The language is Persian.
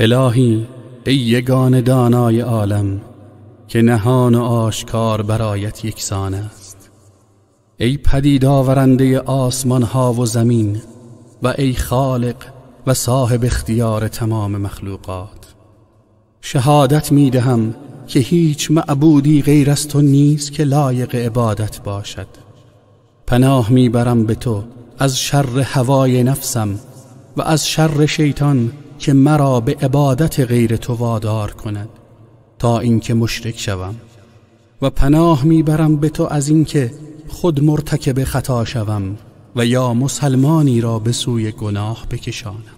الهی ای یگان دانای عالم که نهان و آشکار برایت یکسان است ای پدید آورنده آسمان ها و زمین و ای خالق و صاحب اختیار تمام مخلوقات شهادت میدهم که هیچ معبودی غیر از تو نیست که لایق عبادت باشد پناه می برم به تو از شر هوای نفسم و از شر شیطان که مرا به عبادت غیر تو وادار کند تا اینکه مشرک شوم و پناه میبرم به تو از اینکه خود مرتکب خطا شوم و یا مسلمانی را به سوی گناه بکشانم